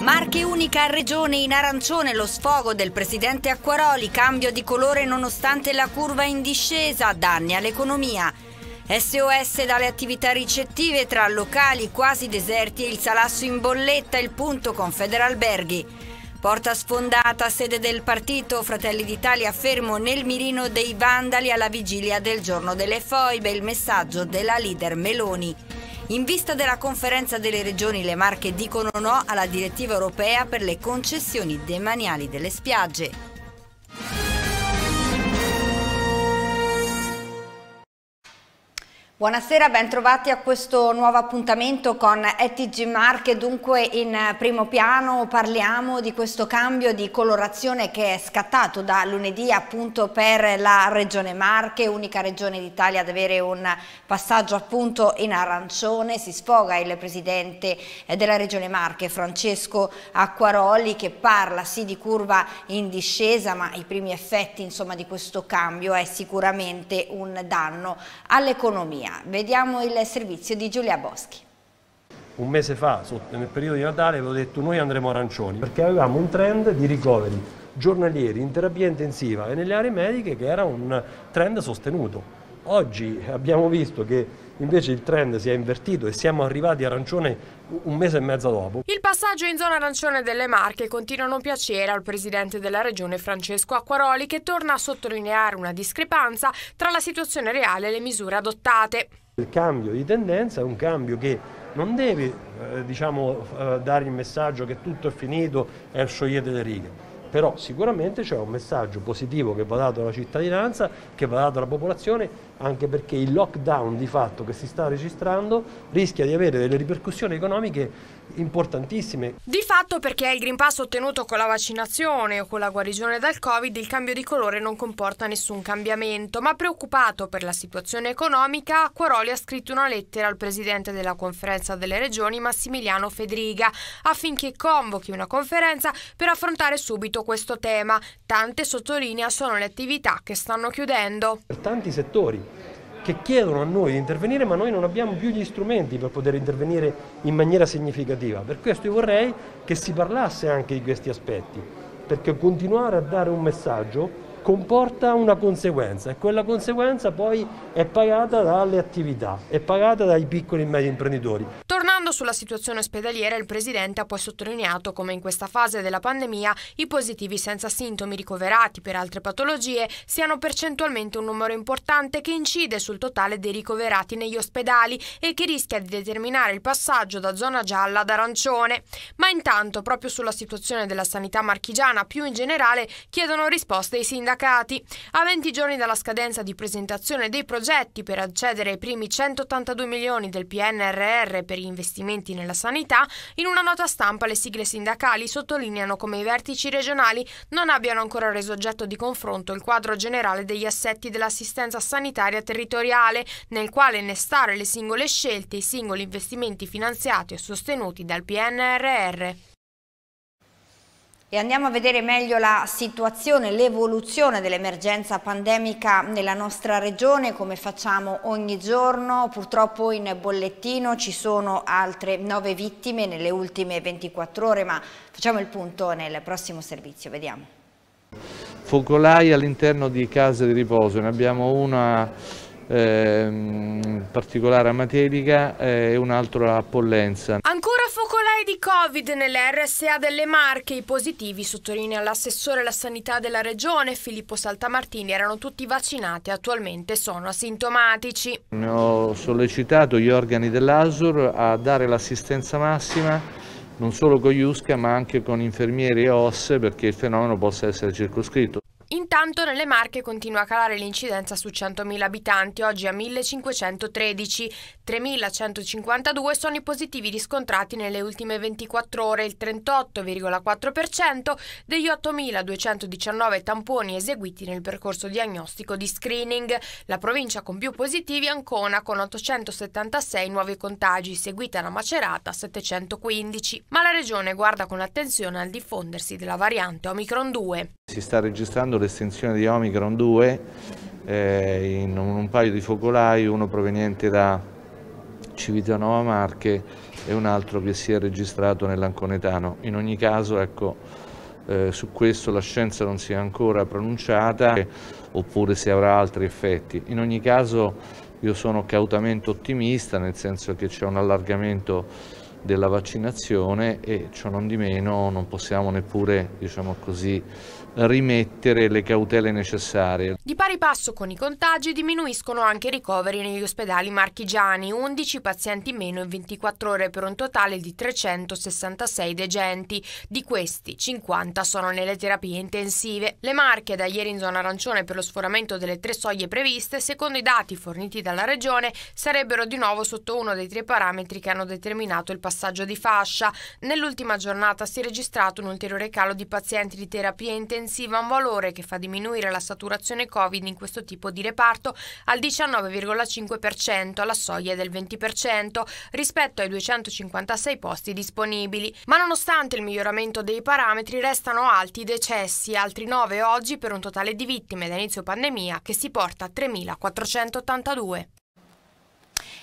Marche unica regione in arancione lo sfogo del presidente Acquaroli, cambio di colore nonostante la curva in discesa, danni all'economia. SOS dalle attività ricettive tra locali quasi deserti e il salasso in bolletta, il punto con Federalberghi. Porta sfondata, sede del partito, Fratelli d'Italia fermo nel mirino dei vandali alla vigilia del giorno delle foibe, il messaggio della leader Meloni. In vista della conferenza delle regioni le Marche dicono no alla direttiva europea per le concessioni demaniali delle spiagge. Buonasera, bentrovati a questo nuovo appuntamento con ETG Marche. Dunque in primo piano parliamo di questo cambio di colorazione che è scattato da lunedì appunto per la regione Marche, unica regione d'Italia ad avere un passaggio appunto in arancione. Si sfoga il presidente della regione Marche Francesco Acquaroli che parla sì di curva in discesa ma i primi effetti insomma di questo cambio è sicuramente un danno all'economia. Cina. Vediamo il servizio di Giulia Boschi. Un mese fa, nel periodo di Natale, avevo detto noi andremo arancioni perché avevamo un trend di ricoveri giornalieri in terapia intensiva e nelle aree mediche che era un trend sostenuto. Oggi abbiamo visto che invece il trend si è invertito e siamo arrivati a arancione un mese e mezzo dopo. Il passaggio in zona arancione delle Marche continua a non piacere al presidente della regione Francesco Acquaroli che torna a sottolineare una discrepanza tra la situazione reale e le misure adottate. Il cambio di tendenza è un cambio che non deve eh, diciamo, eh, dare il messaggio che tutto è finito e sciogliete le righe però sicuramente c'è un messaggio positivo che va dato alla cittadinanza, che va dato alla popolazione, anche perché il lockdown di fatto che si sta registrando rischia di avere delle ripercussioni economiche importantissime. Di fatto perché il Green Pass ottenuto con la vaccinazione o con la guarigione dal Covid il cambio di colore non comporta nessun cambiamento, ma preoccupato per la situazione economica, Acquaroli ha scritto una lettera al presidente della conferenza delle regioni Massimiliano Fedriga affinché convochi una conferenza per affrontare subito questo tema. Tante sottolinea sono le attività che stanno chiudendo. Per tanti settori che chiedono a noi di intervenire, ma noi non abbiamo più gli strumenti per poter intervenire in maniera significativa. Per questo io vorrei che si parlasse anche di questi aspetti, perché continuare a dare un messaggio comporta una conseguenza e quella conseguenza poi è pagata dalle attività, è pagata dai piccoli e medi imprenditori. Tornando sulla situazione ospedaliera, il Presidente ha poi sottolineato come in questa fase della pandemia i positivi senza sintomi ricoverati per altre patologie siano percentualmente un numero importante che incide sul totale dei ricoverati negli ospedali e che rischia di determinare il passaggio da zona gialla ad arancione. Ma intanto, proprio sulla situazione della sanità marchigiana più in generale, chiedono risposte ai sindaci sindacati. A 20 giorni dalla scadenza di presentazione dei progetti per accedere ai primi 182 milioni del PNRR per gli investimenti nella sanità, in una nota stampa le sigle sindacali sottolineano come i vertici regionali non abbiano ancora reso oggetto di confronto il quadro generale degli assetti dell'assistenza sanitaria territoriale, nel quale innestare le singole scelte e i singoli investimenti finanziati e sostenuti dal PNRR. E andiamo a vedere meglio la situazione, l'evoluzione dell'emergenza pandemica nella nostra regione, come facciamo ogni giorno. Purtroppo in bollettino ci sono altre nove vittime nelle ultime 24 ore, ma facciamo il punto nel prossimo servizio. Vediamo. Focolai all'interno di case di riposo, ne abbiamo una in ehm, particolare a Materica eh, e un altro a Pollenza. Ancora focolai di Covid nelle RSA delle Marche, i positivi, sottolinea l'assessore alla sanità della regione Filippo Saltamartini, erano tutti vaccinati e attualmente sono asintomatici. Ho sollecitato gli organi dell'ASUR a dare l'assistenza massima non solo con IUSCA ma anche con infermieri e OS perché il fenomeno possa essere circoscritto. Intanto nelle Marche continua a calare l'incidenza su 100.000 abitanti, oggi a 1.513. 3.152 sono i positivi riscontrati nelle ultime 24 ore, il 38,4% degli 8.219 tamponi eseguiti nel percorso diagnostico di screening. La provincia con più positivi è Ancona con 876 nuovi contagi, seguita la Macerata 715. Ma la regione guarda con attenzione al diffondersi della variante Omicron 2. Si sta registrando l'estinzione di Omicron 2 eh, in un, un, paio di focolai, uno proveniente da Civitanova Marche e un altro che si è registrato nell'Anconetano. In ogni caso, ecco, eh, su questo la scienza non si è ancora pronunciata oppure se avrà altri effetti. In ogni caso io sono cautamente ottimista nel senso che c'è un allargamento della vaccinazione e ciò non di meno non possiamo neppure diciamo così, rimettere le cautele necessarie. Di pari passo con i contagi diminuiscono anche i ricoveri negli ospedali marchigiani, 11 pazienti meno in 24 ore per un totale di 366 degenti, di questi 50 sono nelle terapie intensive. Le Marche da ieri in zona arancione per lo sforamento delle tre soglie previste, secondo i dati forniti dalla regione, sarebbero di nuovo sotto uno dei tre parametri che hanno determinato il passaggio di fascia. Nell'ultima giornata si è registrato un ulteriore calo di pazienti di terapie intensive intensiva un valore che fa diminuire la saturazione Covid in questo tipo di reparto al 19,5% alla soglia del 20% rispetto ai 256 posti disponibili. Ma nonostante il miglioramento dei parametri restano alti i decessi, altri 9 oggi per un totale di vittime da inizio pandemia che si porta a 3.482.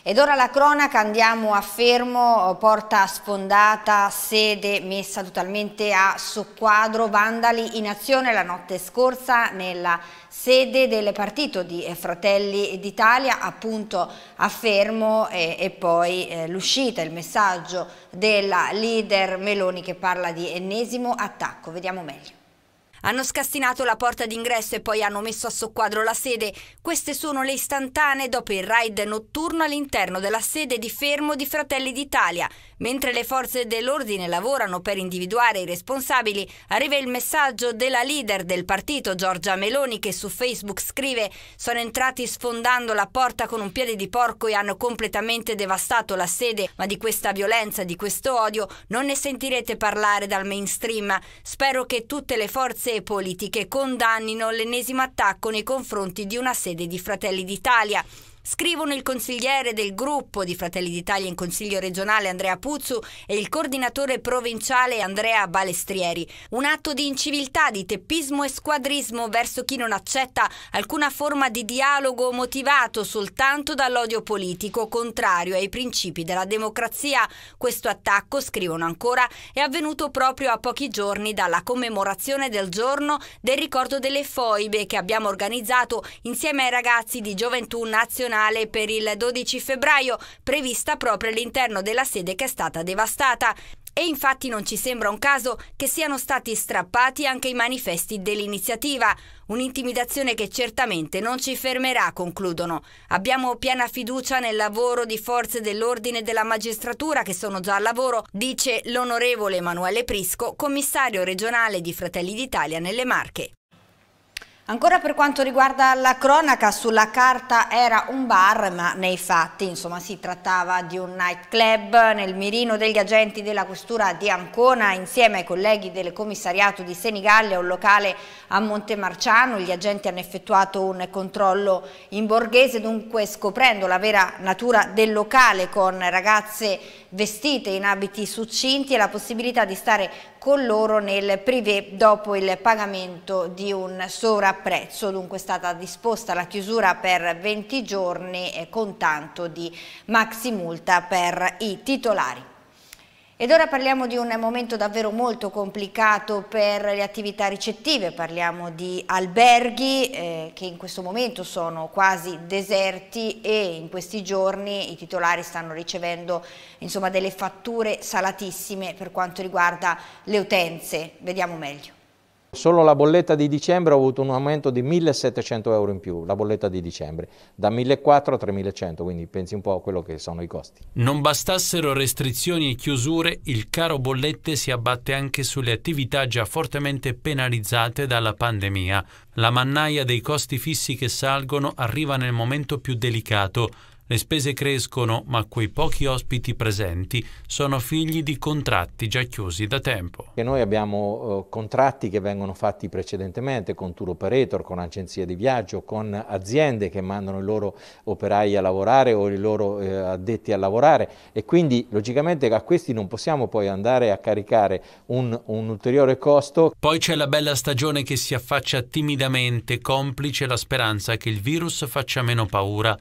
Ed ora la cronaca, andiamo a Fermo, porta sfondata, sede messa totalmente a soqquadro, vandali in azione la notte scorsa nella sede del partito di Fratelli d'Italia, appunto a Fermo e, e poi eh, l'uscita, il messaggio della leader Meloni che parla di ennesimo attacco, vediamo meglio. Hanno scastinato la porta d'ingresso e poi hanno messo a soqquadro la sede. Queste sono le istantanee dopo il raid notturno all'interno della sede di fermo di Fratelli d'Italia. Mentre le forze dell'ordine lavorano per individuare i responsabili, arriva il messaggio della leader del partito Giorgia Meloni che su Facebook scrive «Sono entrati sfondando la porta con un piede di porco e hanno completamente devastato la sede, ma di questa violenza, di questo odio non ne sentirete parlare dal mainstream. Spero che tutte le forze e politiche condannino l'ennesimo attacco nei confronti di una sede di Fratelli d'Italia. Scrivono il consigliere del gruppo di Fratelli d'Italia in Consiglio regionale Andrea Puzzu e il coordinatore provinciale Andrea Balestrieri. Un atto di inciviltà, di teppismo e squadrismo verso chi non accetta alcuna forma di dialogo motivato soltanto dall'odio politico contrario ai principi della democrazia. Questo attacco, scrivono ancora, è avvenuto proprio a pochi giorni dalla commemorazione del giorno del ricordo delle foibe che abbiamo organizzato insieme ai ragazzi di Gioventù Nazionale nazionale per il 12 febbraio, prevista proprio all'interno della sede che è stata devastata. E infatti non ci sembra un caso che siano stati strappati anche i manifesti dell'iniziativa, un'intimidazione che certamente non ci fermerà, concludono. Abbiamo piena fiducia nel lavoro di forze dell'ordine e della magistratura che sono già al lavoro, dice l'onorevole Emanuele Prisco, commissario regionale di Fratelli d'Italia nelle Marche. Ancora per quanto riguarda la cronaca, sulla carta era un bar, ma nei fatti insomma, si trattava di un nightclub. Nel mirino degli agenti della questura di Ancona, insieme ai colleghi del commissariato di Senigallia, un locale a Montemarciano, gli agenti hanno effettuato un controllo in borghese, dunque scoprendo la vera natura del locale con ragazze vestite in abiti succinti e la possibilità di stare con loro nel privé dopo il pagamento di un sovrapprezzo, dunque è stata disposta la chiusura per 20 giorni eh, con tanto di maxi multa per i titolari. Ed ora parliamo di un momento davvero molto complicato per le attività ricettive, parliamo di alberghi eh, che in questo momento sono quasi deserti e in questi giorni i titolari stanno ricevendo insomma, delle fatture salatissime per quanto riguarda le utenze. Vediamo meglio. Solo la bolletta di dicembre ha avuto un aumento di 1.700 euro in più, la bolletta di dicembre, da 1.400 a 3.100, quindi pensi un po' a quello che sono i costi. Non bastassero restrizioni e chiusure, il caro bollette si abbatte anche sulle attività già fortemente penalizzate dalla pandemia. La mannaia dei costi fissi che salgono arriva nel momento più delicato, le spese crescono, ma quei pochi ospiti presenti sono figli di contratti già chiusi da tempo. E noi abbiamo eh, contratti che vengono fatti precedentemente con tour operator, con agenzie di viaggio, con aziende che mandano i loro operai a lavorare o i loro eh, addetti a lavorare e quindi logicamente a questi non possiamo poi andare a caricare un, un ulteriore costo. Poi c'è la bella stagione che si affaccia timidamente, complice la speranza che il virus faccia meno paura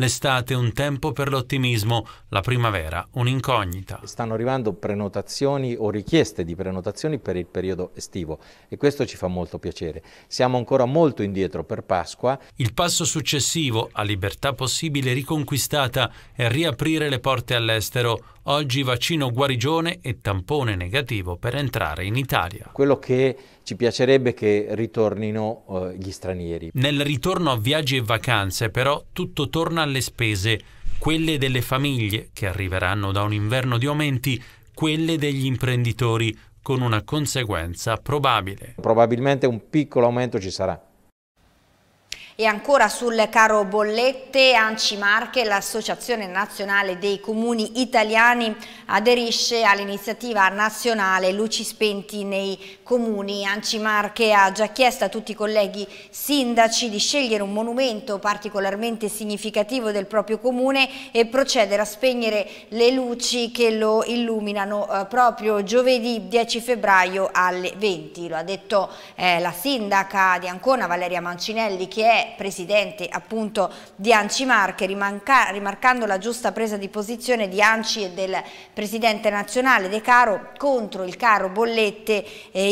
l'estate un tempo per l'ottimismo, la primavera un'incognita. Stanno arrivando prenotazioni o richieste di prenotazioni per il periodo estivo e questo ci fa molto piacere. Siamo ancora molto indietro per Pasqua. Il passo successivo a libertà possibile riconquistata è riaprire le porte all'estero. Oggi vaccino guarigione e tampone negativo per entrare in Italia. Quello che ci piacerebbe che ritornino eh, gli stranieri. Nel ritorno a viaggi e vacanze però tutto torna alle spese, quelle delle famiglie che arriveranno da un inverno di aumenti, quelle degli imprenditori con una conseguenza probabile. Probabilmente un piccolo aumento ci sarà. E ancora sul caro bollette, Anci Marche, l'Associazione Nazionale dei Comuni Italiani, aderisce all'iniziativa nazionale Luci Spenti nei comuni. Anci Marche ha già chiesto a tutti i colleghi sindaci di scegliere un monumento particolarmente significativo del proprio comune e procedere a spegnere le luci che lo illuminano eh, proprio giovedì 10 febbraio alle 20. Lo ha detto eh, la sindaca di Ancona Valeria Mancinelli che è presidente appunto di Anci Marche, rimarcando la giusta presa di posizione di Anci e del presidente nazionale De Caro contro il caro bollette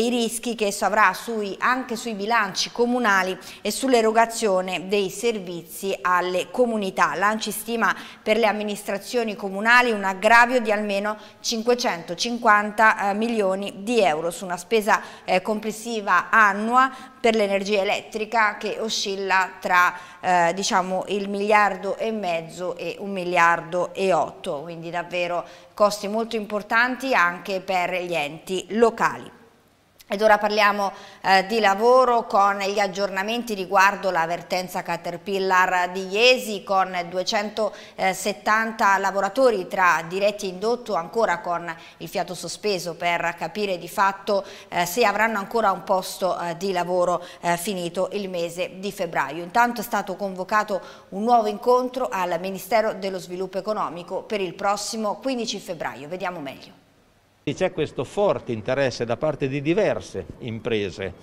dei rischi che esso avrà sui, anche sui bilanci comunali e sull'erogazione dei servizi alle comunità. L'ANCI stima per le amministrazioni comunali un aggravio di almeno 550 eh, milioni di euro su una spesa eh, complessiva annua per l'energia elettrica che oscilla tra eh, diciamo il miliardo e mezzo e un miliardo e otto, quindi davvero costi molto importanti anche per gli enti locali. Ed ora parliamo eh, di lavoro con gli aggiornamenti riguardo la vertenza Caterpillar di Iesi con 270 lavoratori tra diretti e indotto ancora con il fiato sospeso per capire di fatto eh, se avranno ancora un posto eh, di lavoro eh, finito il mese di febbraio. Intanto è stato convocato un nuovo incontro al Ministero dello Sviluppo Economico per il prossimo 15 febbraio. Vediamo meglio. C'è questo forte interesse da parte di diverse imprese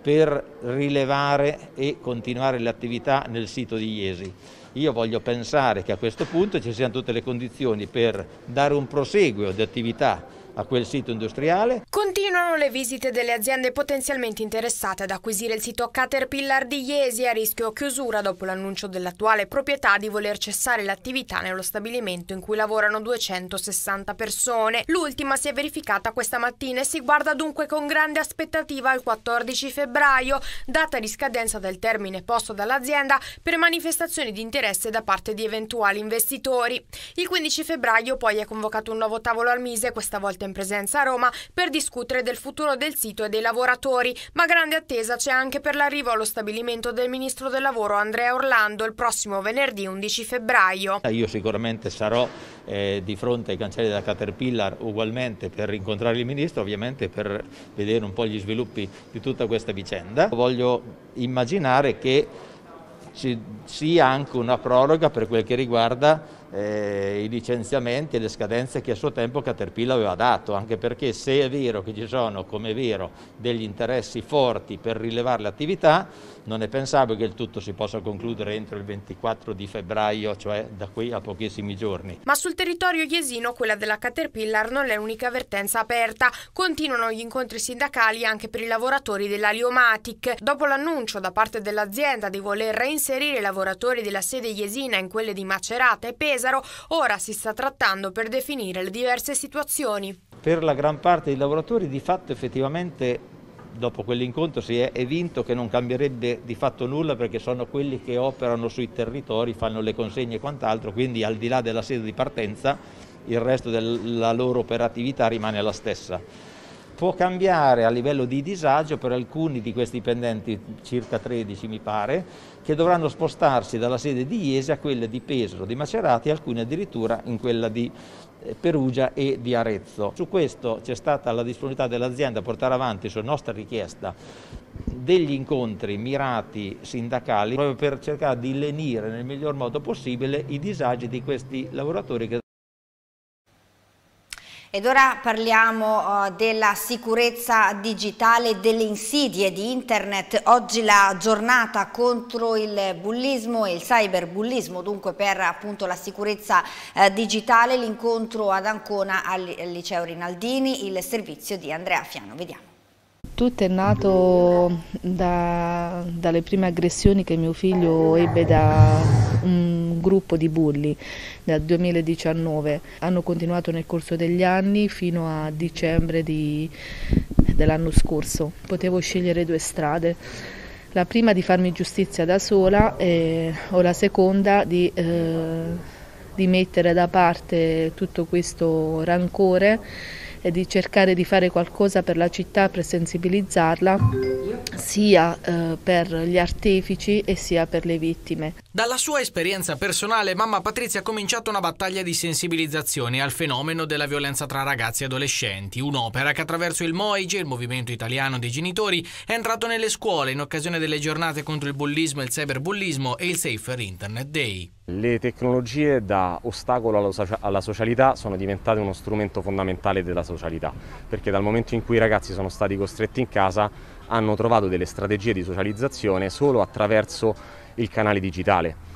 per rilevare e continuare le attività nel sito di Iesi. Io voglio pensare che a questo punto ci siano tutte le condizioni per dare un proseguo di attività a quel sito industriale. Continuano le visite delle aziende potenzialmente interessate ad acquisire il sito Caterpillar di Iesi a rischio chiusura dopo l'annuncio dell'attuale proprietà di voler cessare l'attività nello stabilimento in cui lavorano 260 persone. L'ultima si è verificata questa mattina e si guarda dunque con grande aspettativa al 14 febbraio, data di scadenza del termine posto dall'azienda per manifestazioni di interesse da parte di eventuali investitori. Il 15 febbraio poi è convocato un nuovo tavolo al Mise, questa volta volta in presenza a Roma per discutere del futuro del sito e dei lavoratori, ma grande attesa c'è anche per l'arrivo allo stabilimento del Ministro del Lavoro Andrea Orlando il prossimo venerdì 11 febbraio. Eh, io sicuramente sarò eh, di fronte ai cancelli della Caterpillar ugualmente per incontrare il Ministro, ovviamente per vedere un po' gli sviluppi di tutta questa vicenda. Voglio immaginare che ci sia anche una proroga per quel che riguarda eh, i licenziamenti e le scadenze che a suo tempo Caterpillar aveva dato, anche perché se è vero che ci sono, come è vero, degli interessi forti per rilevare le attività, non è pensabile che il tutto si possa concludere entro il 24 di febbraio, cioè da qui a pochissimi giorni. Ma sul territorio iesino quella della Caterpillar non è l'unica avvertenza aperta. Continuano gli incontri sindacali anche per i lavoratori dell'Aliomatic. Dopo l'annuncio da parte dell'azienda di voler reinserire i lavoratori della sede iesina in quelle di Macerata e Pesa, Pesaro, ora si sta trattando per definire le diverse situazioni. Per la gran parte dei lavoratori di fatto effettivamente dopo quell'incontro si è, evinto che non cambierebbe di fatto nulla perché sono quelli che operano sui territori, fanno le consegne e quant'altro, quindi al di là della sede di partenza il resto della loro operatività rimane la stessa può cambiare a livello di disagio per alcuni di questi dipendenti, circa 13 mi pare, che dovranno spostarsi dalla sede di Iese a quella di Pesaro, di Macerati, alcuni addirittura in quella di eh, Perugia e di Arezzo. Su questo c'è stata la disponibilità dell'azienda a portare avanti, su nostra richiesta, degli incontri mirati sindacali proprio per cercare di lenire nel miglior modo possibile i disagi di questi lavoratori che ed ora parliamo eh, della sicurezza digitale delle insidie di internet. Oggi la giornata contro il bullismo e il cyberbullismo, dunque per appunto la sicurezza eh, digitale, l'incontro ad Ancona al, liceo Rinaldini, il servizio di Andrea Fiano. Vediamo. Tutto è nato da, dalle prime aggressioni che mio figlio ebbe da um, gruppo di bulli dal 2019. Hanno continuato nel corso degli anni fino a dicembre di, dell'anno scorso. Potevo scegliere due strade. La prima di farmi giustizia da sola e, o la seconda di, eh, di mettere da parte tutto questo rancore e di cercare di fare qualcosa per la città per sensibilizzarla sia eh, per gli artefici e sia per le vittime. Dalla sua esperienza personale, mamma Patrizia ha cominciato una battaglia di sensibilizzazione al fenomeno della violenza tra ragazzi e adolescenti, un'opera che attraverso il MOIGE, il Movimento Italiano dei Genitori, è entrato nelle scuole in occasione delle giornate contro il bullismo e il cyberbullismo e il Safer Internet Day. Le tecnologie da ostacolo alla socialità sono diventate uno strumento fondamentale della socialità, perché dal momento in cui i ragazzi sono stati costretti in casa hanno trovato delle strategie di socializzazione solo attraverso il canale digitale.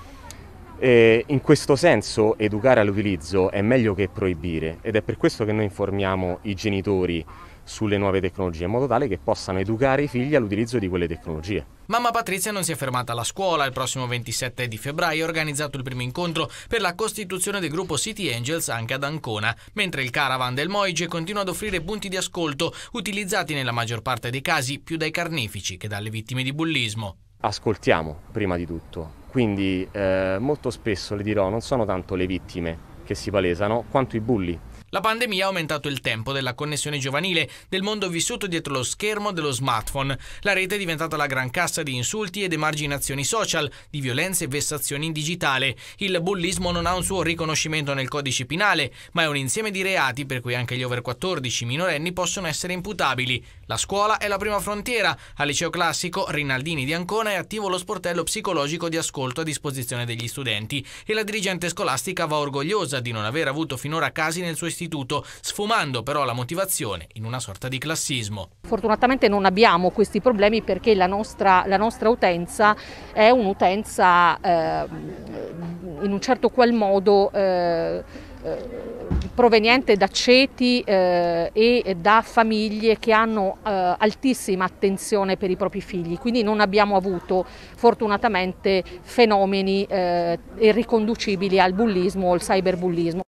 E in questo senso educare all'utilizzo è meglio che proibire ed è per questo che noi informiamo i genitori sulle nuove tecnologie, in modo tale che possano educare i figli all'utilizzo di quelle tecnologie. Mamma Patrizia non si è fermata alla scuola. Il prossimo 27 di febbraio ha organizzato il primo incontro per la costituzione del gruppo City Angels anche ad Ancona, mentre il caravan del Moige continua ad offrire punti di ascolto utilizzati nella maggior parte dei casi più dai carnefici che dalle vittime di bullismo. Ascoltiamo prima di tutto, quindi eh, molto spesso le dirò non sono tanto le vittime che si palesano quanto i bulli la pandemia ha aumentato il tempo della connessione giovanile, del mondo vissuto dietro lo schermo dello smartphone. La rete è diventata la gran cassa di insulti ed emarginazioni social, di violenze e vessazioni in digitale. Il bullismo non ha un suo riconoscimento nel codice penale, ma è un insieme di reati per cui anche gli over 14 minorenni possono essere imputabili. La scuola è la prima frontiera. Al liceo classico Rinaldini di Ancona è attivo lo sportello psicologico di ascolto a disposizione degli studenti e la dirigente scolastica va orgogliosa di non aver avuto finora casi nel suo istituto istituto, sfumando però la motivazione in una sorta di classismo. Fortunatamente non abbiamo questi problemi perché la nostra, la nostra utenza è un'utenza eh, in un certo qual modo eh, eh, proveniente da ceti eh, e da famiglie che hanno eh, altissima attenzione per i propri figli, quindi non abbiamo avuto fortunatamente fenomeni eh, irriconducibili al bullismo o al cyberbullismo.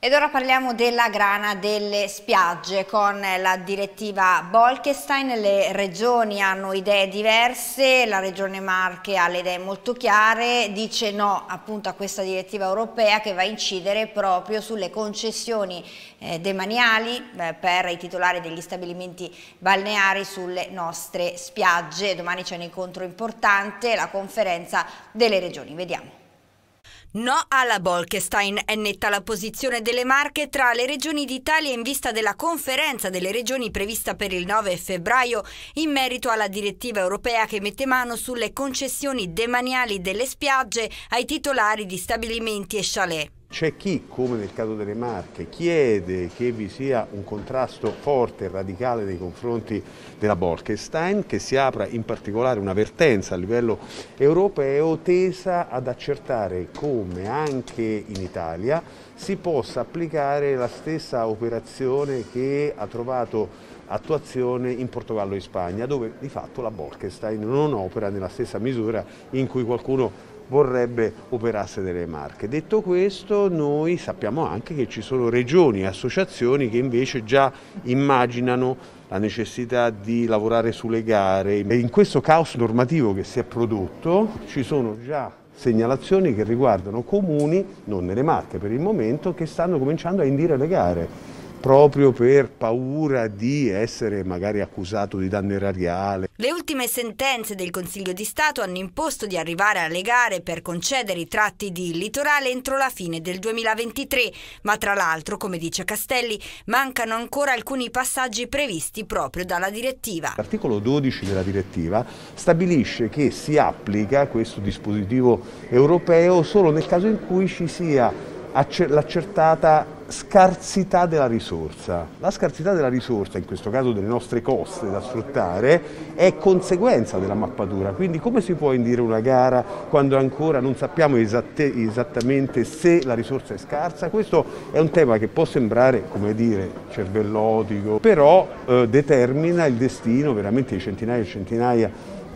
Ed ora parliamo della grana delle spiagge. Con la direttiva Bolkestein le regioni hanno idee diverse, la regione Marche ha le idee molto chiare, dice no appunto a questa direttiva europea che va a incidere proprio sulle concessioni eh, demaniali eh, per i titolari degli stabilimenti balneari sulle nostre spiagge. Domani c'è un incontro importante, la conferenza delle regioni. Vediamo. No alla Bolkestein, è netta la posizione delle Marche tra le regioni d'Italia in vista della conferenza delle regioni prevista per il 9 febbraio in merito alla direttiva europea che mette mano sulle concessioni demaniali delle spiagge ai titolari di stabilimenti e chalet. C'è chi, come nel caso delle Marche, chiede che vi sia un contrasto forte e radicale nei confronti della Bolkestein, che si apra in particolare una vertenza a livello europeo tesa ad accertare come anche in Italia si possa applicare la stessa operazione che ha trovato attuazione in Portogallo e Spagna, dove di fatto la Bolkestein non opera nella stessa misura in cui qualcuno vorrebbe operasse delle marche. Detto questo noi sappiamo anche che ci sono regioni e associazioni che invece già immaginano la necessità di lavorare sulle gare e in questo caos normativo che si è prodotto ci sono già segnalazioni che riguardano comuni, non nelle marche per il momento, che stanno cominciando a indire le gare proprio per paura di essere magari accusato di danno erariale. Le ultime sentenze del Consiglio di Stato hanno imposto di arrivare alle gare per concedere i tratti di litorale entro la fine del 2023, ma tra l'altro, come dice Castelli, mancano ancora alcuni passaggi previsti proprio dalla direttiva. L'articolo 12 della direttiva stabilisce che si applica questo dispositivo europeo solo nel caso in cui ci sia l'accertata scarsità della risorsa. La scarsità della risorsa, in questo caso delle nostre coste da sfruttare, è conseguenza della mappatura, quindi come si può indire una gara quando ancora non sappiamo esatte, esattamente se la risorsa è scarsa? Questo è un tema che può sembrare, come dire, cervellotico, però eh, determina il destino veramente di centinaia e centinaia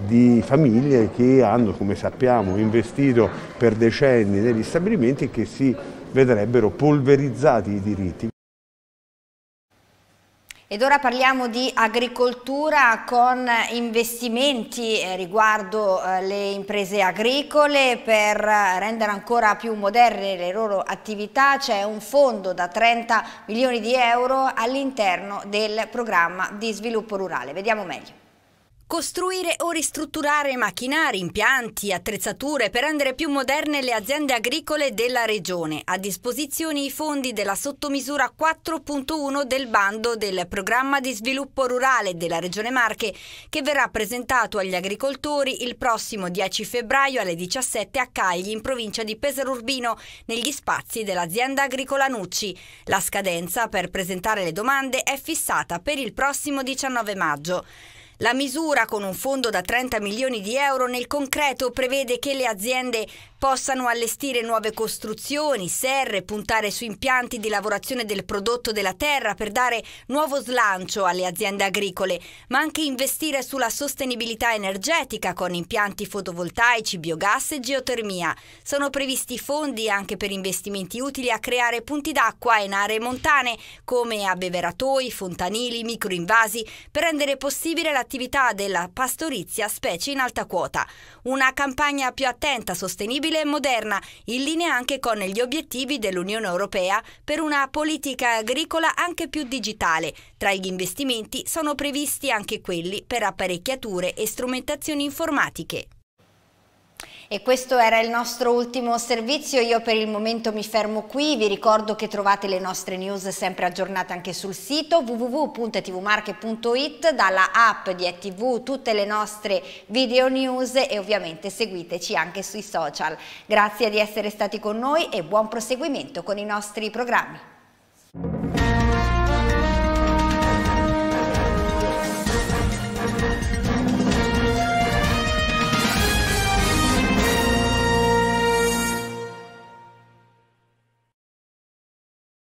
di famiglie che hanno, come sappiamo, investito per decenni negli stabilimenti e che si vedrebbero polverizzati i diritti. Ed ora parliamo di agricoltura con investimenti eh, riguardo eh, le imprese agricole per eh, rendere ancora più moderne le loro attività. C'è un fondo da 30 milioni di euro all'interno del programma di sviluppo rurale. Vediamo meglio. Costruire o ristrutturare macchinari, impianti, attrezzature per rendere più moderne le aziende agricole della regione. A disposizione i fondi della sottomisura 4.1 del bando del programma di sviluppo rurale della Regione Marche che verrà presentato agli agricoltori il prossimo 10 febbraio alle 17 a Cagli in provincia di Pesaro Urbino negli spazi dell'azienda agricola Nucci. La scadenza per presentare le domande è fissata per il prossimo 19 maggio. La misura, con un fondo da 30 milioni di euro, nel concreto prevede che le aziende possano allestire nuove costruzioni, serre, puntare su impianti di lavorazione del prodotto della terra per dare nuovo slancio alle aziende agricole, ma anche investire sulla sostenibilità energetica con impianti fotovoltaici, biogas e geotermia. Sono previsti fondi anche per investimenti utili a creare punti d'acqua in aree montane come abbeveratoi, fontanili, microinvasi per rendere possibile l'attività della pastorizia specie in alta quota. Una campagna più attenta, sostenibile flessibile e moderna, in linea anche con gli obiettivi dell'Unione Europea per una politica agricola anche più digitale. Tra gli investimenti sono previsti anche quelli per apparecchiature e strumentazioni informatiche. E questo era il nostro ultimo servizio, io per il momento mi fermo qui, vi ricordo che trovate le nostre news sempre aggiornate anche sul sito www.tvmarche.it, dalla app di ETV tutte le nostre video news e ovviamente seguiteci anche sui social. Grazie di essere stati con noi e buon proseguimento con i nostri programmi.